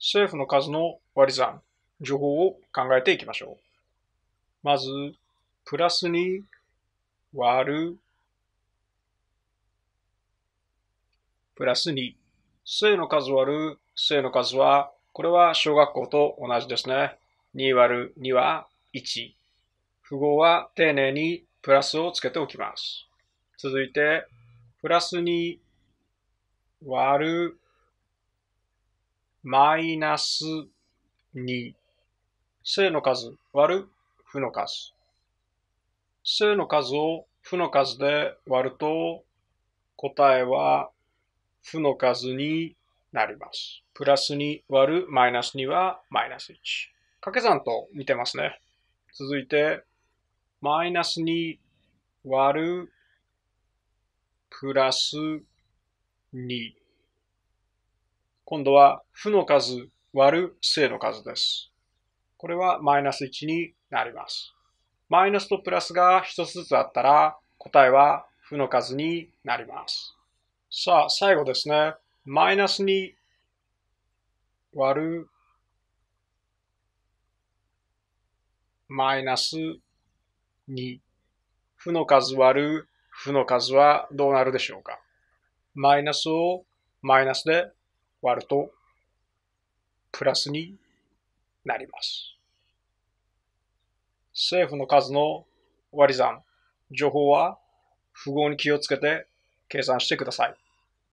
政府の数の割り算、情報を考えていきましょう。まず、プラスに割る、プラス2。正の数割る正の数は、これは小学校と同じですね。2割る2は1。符号は丁寧にプラスをつけておきます。続いて、プラス2割るマイナス2。正の数割る負の数。正の数を負の数で割ると、答えは負の数になります。プラス2割るマイナス2はマイナス1。掛け算と見てますね。続いて、マイナス2割るプラス2。今度は負の数割る正の数です。これはマイナス1になります。マイナスとプラスが1つずつあったら答えは負の数になります。さあ、最後ですね。マイナス2割るマイナス2。負の数割る負の数はどうなるでしょうかマイナスをマイナスで割ると、プラスになります。政府の数の割り算、情報は符号に気をつけて計算してください。